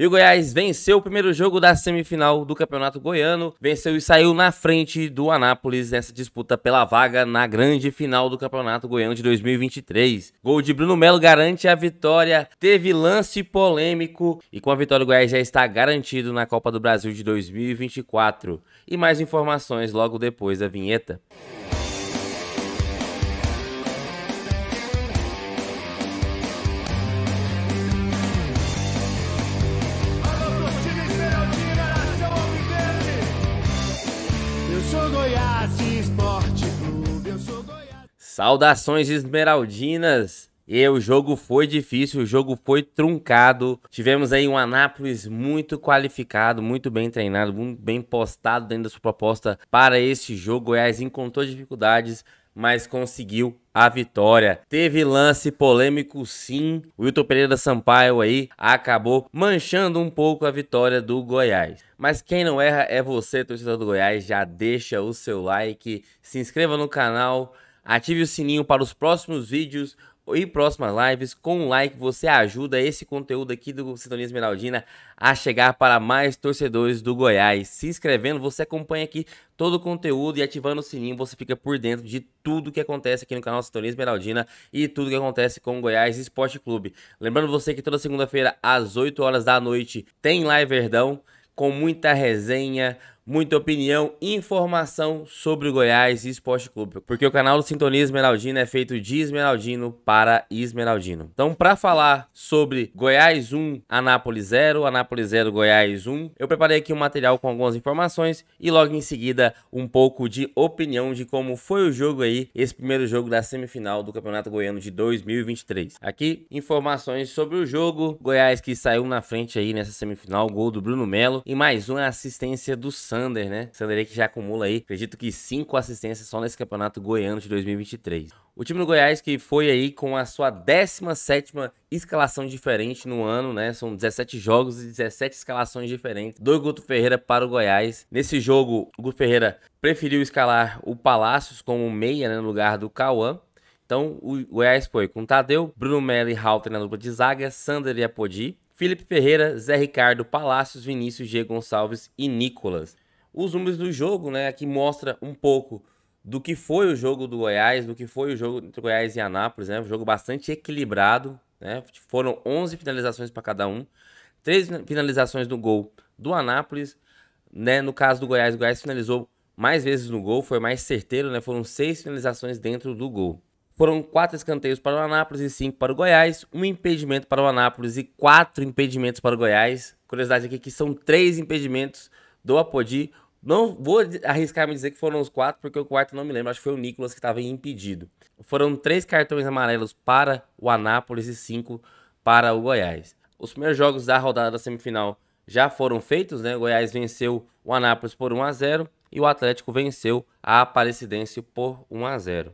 E o Goiás venceu o primeiro jogo da semifinal do Campeonato Goiano, venceu e saiu na frente do Anápolis nessa disputa pela vaga na grande final do Campeonato Goiano de 2023. Gol de Bruno Melo garante a vitória, teve lance polêmico e com a vitória o Goiás já está garantido na Copa do Brasil de 2024. E mais informações logo depois da vinheta. Saudações esmeraldinas! E o jogo foi difícil, o jogo foi truncado. Tivemos aí um Anápolis muito qualificado, muito bem treinado, muito bem postado dentro da sua proposta para este jogo. Goiás encontrou dificuldades, mas conseguiu a vitória. Teve lance polêmico, sim. O Wilton Pereira Sampaio aí acabou manchando um pouco a vitória do Goiás. Mas quem não erra é você, torcedor do Goiás. Já deixa o seu like, se inscreva no canal Ative o sininho para os próximos vídeos e próximas lives. Com um like, você ajuda esse conteúdo aqui do Sintonia Esmeraldina a chegar para mais torcedores do Goiás. Se inscrevendo, você acompanha aqui todo o conteúdo e ativando o sininho, você fica por dentro de tudo que acontece aqui no canal Sintonia Esmeraldina e tudo que acontece com o Goiás Esporte Clube. Lembrando você que toda segunda-feira, às 8 horas da noite, tem Live Verdão com muita resenha muita opinião, informação sobre o Goiás e Esporte Clube, porque o canal do Sintonia Esmeraldino é feito de Esmeraldino para Esmeraldino. Então, para falar sobre Goiás 1, Anápolis 0, Anápolis 0, Goiás 1, eu preparei aqui um material com algumas informações e logo em seguida um pouco de opinião de como foi o jogo aí, esse primeiro jogo da semifinal do Campeonato Goiano de 2023. Aqui, informações sobre o jogo, Goiás que saiu na frente aí nessa semifinal, gol do Bruno Melo e mais uma assistência do Santos Sander, né? Sander aí que já acumula aí, acredito que cinco assistências só nesse campeonato goiano de 2023. O time do Goiás que foi aí com a sua 17ª escalação diferente no ano, né? São 17 jogos e 17 escalações diferentes do Guto Ferreira para o Goiás. Nesse jogo, o Guto Ferreira preferiu escalar o Palácios como meia né? no lugar do Cauã. Então, o Goiás foi com Tadeu, Bruno Melo e Halter na dupla de zaga, Sander e Apodi, Felipe Ferreira, Zé Ricardo, Palácios, Vinícius, G. Gonçalves e Nicolas os números do jogo, né? que mostra um pouco do que foi o jogo do Goiás, do que foi o jogo entre Goiás e Anápolis, né? Um jogo bastante equilibrado, né? Foram 11 finalizações para cada um, três finalizações no gol do Anápolis, né? No caso do Goiás, o Goiás finalizou mais vezes no gol, foi mais certeiro, né? Foram seis finalizações dentro do gol. Foram quatro escanteios para o Anápolis e cinco para o Goiás, um impedimento para o Anápolis e quatro impedimentos para o Goiás. Curiosidade aqui que são três impedimentos do Apodi. Não vou arriscar me dizer que foram os quatro, porque o quarto não me lembro. Acho que foi o Nicolas que estava impedido. Foram três cartões amarelos para o Anápolis e cinco para o Goiás. Os primeiros jogos da rodada da semifinal já foram feitos, né? O Goiás venceu o Anápolis por 1 a 0 e o Atlético venceu a Aparecidense por 1 a 0.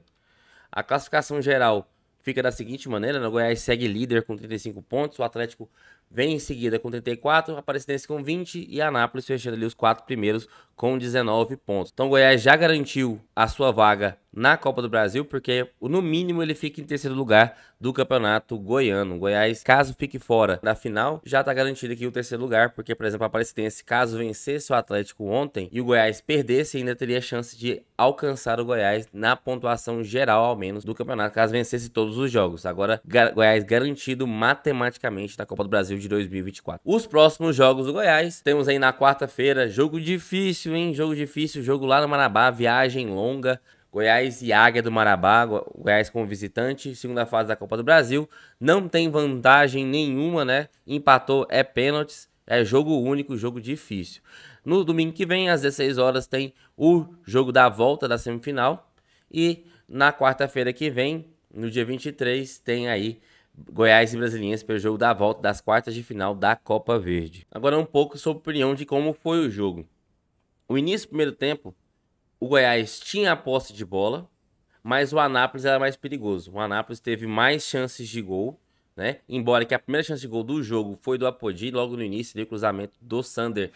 A classificação geral fica da seguinte maneira: né? o Goiás segue líder com 35 pontos, o Atlético Vem em seguida com 34, Aparecidense com 20 e Anápolis fechando ali os quatro primeiros com 19 pontos. Então o Goiás já garantiu a sua vaga na Copa do Brasil, porque no mínimo ele fica em terceiro lugar do campeonato goiano. O Goiás, caso fique fora da final, já está garantido aqui o terceiro lugar, porque, por exemplo, a Palestinense, caso vencesse o Atlético ontem e o Goiás perdesse, ainda teria chance de alcançar o Goiás na pontuação geral, ao menos, do campeonato, caso vencesse todos os jogos. Agora, Goiás garantido matematicamente na Copa do Brasil de 2024. Os próximos jogos do Goiás, temos aí na quarta-feira, jogo difícil difícil, hein? Jogo difícil, jogo lá no Marabá, viagem longa. Goiás e Águia do Marabá, Goiás como visitante, segunda fase da Copa do Brasil, não tem vantagem nenhuma, né? Empatou é pênaltis, é jogo único, jogo difícil. No domingo que vem, às 16 horas, tem o jogo da volta da semifinal e na quarta-feira que vem, no dia 23, tem aí Goiás e Brasilinhas pelo jogo da volta das quartas de final da Copa Verde. Agora um pouco sobre a opinião de como foi o jogo o início do primeiro tempo, o Goiás tinha a posse de bola, mas o Anápolis era mais perigoso. O Anápolis teve mais chances de gol, né? Embora que a primeira chance de gol do jogo foi do Apodi, logo no início, deu cruzamento do Sander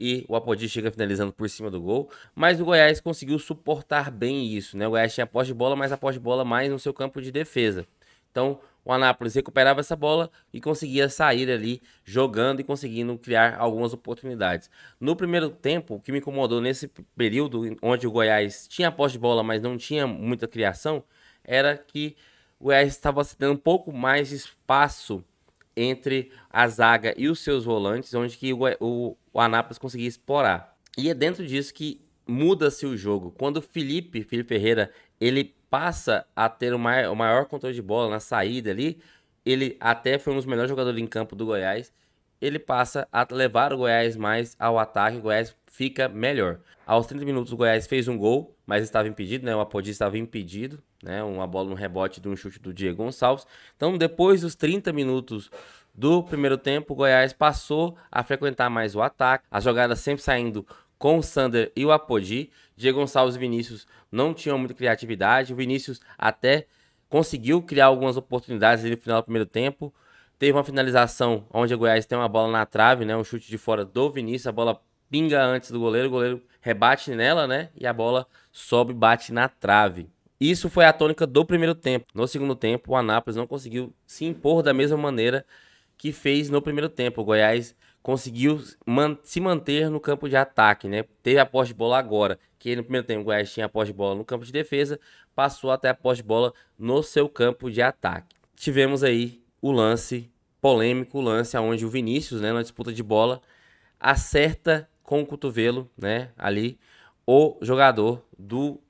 e o Apodi chega finalizando por cima do gol. Mas o Goiás conseguiu suportar bem isso, né? O Goiás tinha a posse de bola, mas a posse de bola mais no seu campo de defesa. Então, o Anápolis recuperava essa bola e conseguia sair ali jogando e conseguindo criar algumas oportunidades. No primeiro tempo, o que me incomodou nesse período onde o Goiás tinha posse de bola, mas não tinha muita criação, era que o Goiás estava dando um pouco mais de espaço entre a zaga e os seus volantes, onde que o, o, o Anápolis conseguia explorar. E é dentro disso que muda-se o jogo. Quando o Felipe, Felipe Ferreira, ele passa a ter o maior, o maior controle de bola na saída ali. Ele até foi um dos melhores jogadores em campo do Goiás. Ele passa a levar o Goiás mais ao ataque. O Goiás fica melhor. Aos 30 minutos, o Goiás fez um gol, mas estava impedido, né? O Apodi estava impedido, né? Uma bola, um rebote de um chute do Diego Gonçalves. Então, depois dos 30 minutos do primeiro tempo, o Goiás passou a frequentar mais o ataque. As jogadas sempre saindo com o Sander e o Apodi. Diego Gonçalves e Vinícius não tinham muita criatividade. O Vinícius até conseguiu criar algumas oportunidades no final do primeiro tempo. Teve uma finalização onde o Goiás tem uma bola na trave, né? Um chute de fora do Vinícius, a bola pinga antes do goleiro, o goleiro rebate nela, né? E a bola sobe, bate na trave. Isso foi a tônica do primeiro tempo. No segundo tempo, o Anápolis não conseguiu se impor da mesma maneira que fez no primeiro tempo. O Goiás conseguiu man se manter no campo de ataque, né? Teve a posse de bola agora, que no primeiro tempo o Goiás tinha a posse de bola no campo de defesa, passou até a posse de bola no seu campo de ataque. Tivemos aí o lance polêmico, o lance onde o Vinícius, né, na disputa de bola, acerta com o cotovelo, né, ali o jogador do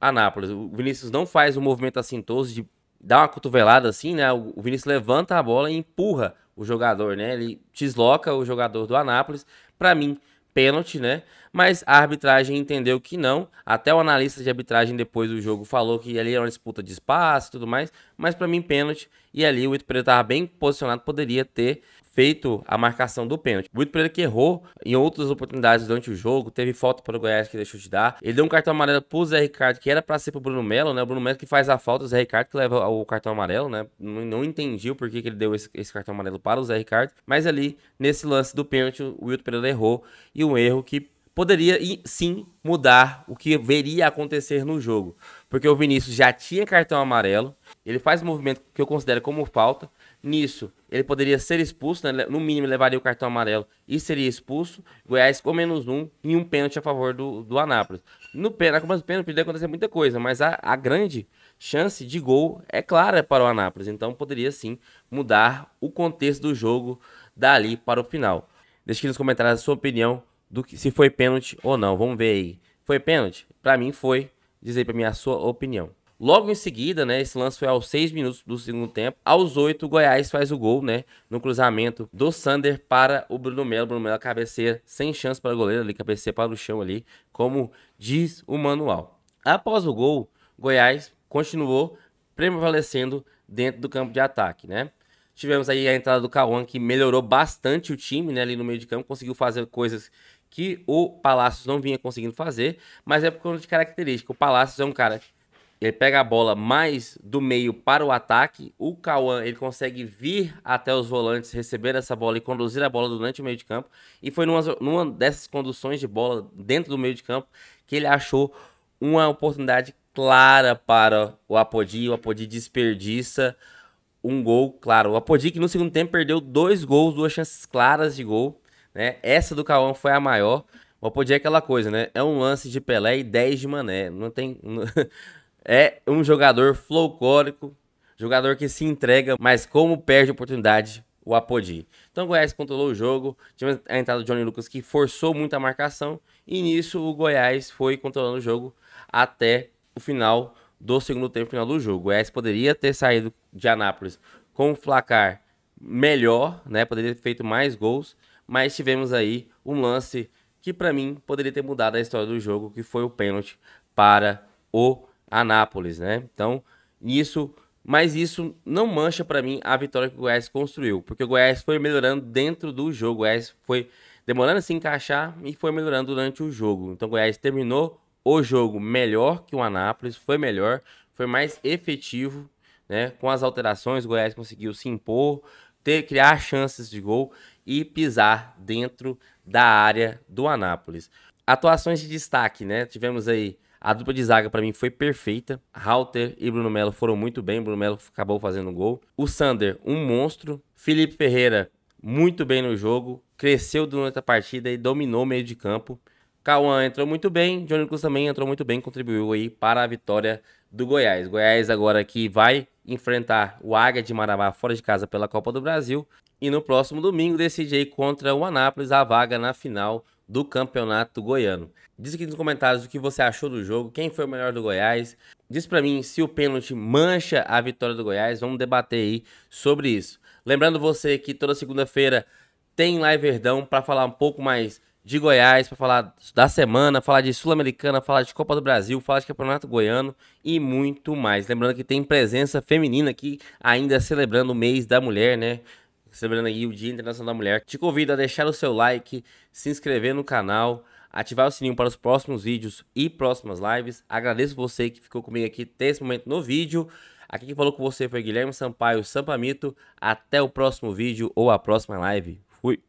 Anápolis. O Vinícius não faz o um movimento assintoso de dar uma cotovelada assim, né? O Vinícius levanta a bola e empurra o jogador, né? Ele desloca o jogador do Anápolis. Para mim, pênalti, né? Mas a arbitragem entendeu que não. Até o analista de arbitragem depois do jogo falou que ali era uma disputa de espaço e tudo mais, mas para mim pênalti. E ali o Ito Pereira estava bem posicionado, poderia ter feito a marcação do pênalti. Brito Pereira que errou em outras oportunidades durante o jogo, teve falta para o Goiás que deixou de dar. Ele deu um cartão amarelo pro Zé Ricardo, que era para ser pro Bruno Melo, né? O Bruno Melo que faz a falta, o Zé Ricardo que leva o cartão amarelo, né? Não, não entendi o porquê que ele deu esse, esse, cartão amarelo para o Zé Ricardo, mas ali, nesse lance do pênalti, o Wilton Pereira errou e um erro que poderia sim mudar o que veria acontecer no jogo, porque o Vinícius já tinha cartão amarelo, ele faz um movimento que eu considero como falta. Nisso, ele poderia ser expulso, né? no mínimo levaria o cartão amarelo e seria expulso. Goiás com menos um e um pênalti a favor do, do Anápolis. No pênalti, na cobrança pênalti, poderia acontecer muita coisa, mas a, a grande chance de gol é clara para o Anápolis. Então poderia sim mudar o contexto do jogo dali para o final. Deixe aqui nos comentários a sua opinião do que se foi pênalti ou não. Vamos ver aí. Foi pênalti? Para mim foi. Diz aí para mim a sua opinião. Logo em seguida, né, esse lance foi aos 6 minutos do segundo tempo. Aos 8, o Goiás faz o gol, né, no cruzamento do Sander para o Bruno Melo. Bruno Melo cabeceia sem chance para o goleiro ali, cabeceia para o chão ali, como diz o manual. Após o gol, Goiás continuou prevalecendo dentro do campo de ataque, né? Tivemos aí a entrada do Cauã, que melhorou bastante o time, né, ali no meio de campo, conseguiu fazer coisas que o Palácios não vinha conseguindo fazer, mas é por conta de característica. O Palácios é um cara ele pega a bola mais do meio para o ataque. O Cauã, ele consegue vir até os volantes, receber essa bola e conduzir a bola durante o meio de campo. E foi numa, numa dessas conduções de bola dentro do meio de campo que ele achou uma oportunidade clara para o Apodi. O Apodi desperdiça um gol, claro. O Apodi que no segundo tempo perdeu dois gols, duas chances claras de gol. Né? Essa do Cauã foi a maior. O Apodi é aquela coisa, né? É um lance de Pelé e 10 de Mané. Não tem... É um jogador flowcórico, jogador que se entrega, mas como perde oportunidade, o Apodi. Então o Goiás controlou o jogo, tinha a entrada do Johnny Lucas que forçou muito a marcação, e nisso o Goiás foi controlando o jogo até o final do segundo tempo final do jogo. O Goiás poderia ter saído de Anápolis com um placar melhor, né? Poderia ter feito mais gols, mas tivemos aí um lance que para mim poderia ter mudado a história do jogo, que foi o pênalti para o Anápolis, né? Então, nisso, mas isso não mancha para mim a vitória que o Goiás construiu, porque o Goiás foi melhorando dentro do jogo, o Goiás foi demorando a se encaixar e foi melhorando durante o jogo. Então, o Goiás terminou o jogo melhor que o Anápolis, foi melhor, foi mais efetivo, né? Com as alterações, o Goiás conseguiu se impor, ter, criar chances de gol e pisar dentro da área do Anápolis. Atuações de destaque, né? Tivemos aí a dupla de zaga para mim foi perfeita. Halter e Bruno Melo foram muito bem. Bruno Melo acabou fazendo gol. O Sander, um monstro. Felipe Ferreira, muito bem no jogo. Cresceu durante a partida e dominou o meio de campo. Cauã entrou muito bem, Johnny Cruz também entrou muito bem, contribuiu aí para a vitória do Goiás. Goiás agora que vai enfrentar o Águia de Marabá fora de casa pela Copa do Brasil e no próximo domingo decide aí contra o Anápolis a vaga na final do Campeonato Goiano. Diz aqui nos comentários o que você achou do jogo, quem foi o melhor do Goiás. Diz para mim se o pênalti mancha a vitória do Goiás. Vamos debater aí sobre isso. Lembrando você que toda segunda-feira tem Live Verdão para falar um pouco mais de Goiás, para falar da semana, falar de Sul-Americana, falar de Copa do Brasil, falar de Campeonato Goiano e muito mais. Lembrando que tem presença feminina aqui ainda celebrando o mês da mulher, né? celebrando aí o Dia Internacional da Mulher, te convido a deixar o seu like, se inscrever no canal, ativar o sininho para os próximos vídeos e próximas lives. Agradeço você que ficou comigo aqui até esse momento no vídeo. Aqui quem falou com você foi Guilherme Sampaio Sampamito. Até o próximo vídeo ou a próxima live. Fui!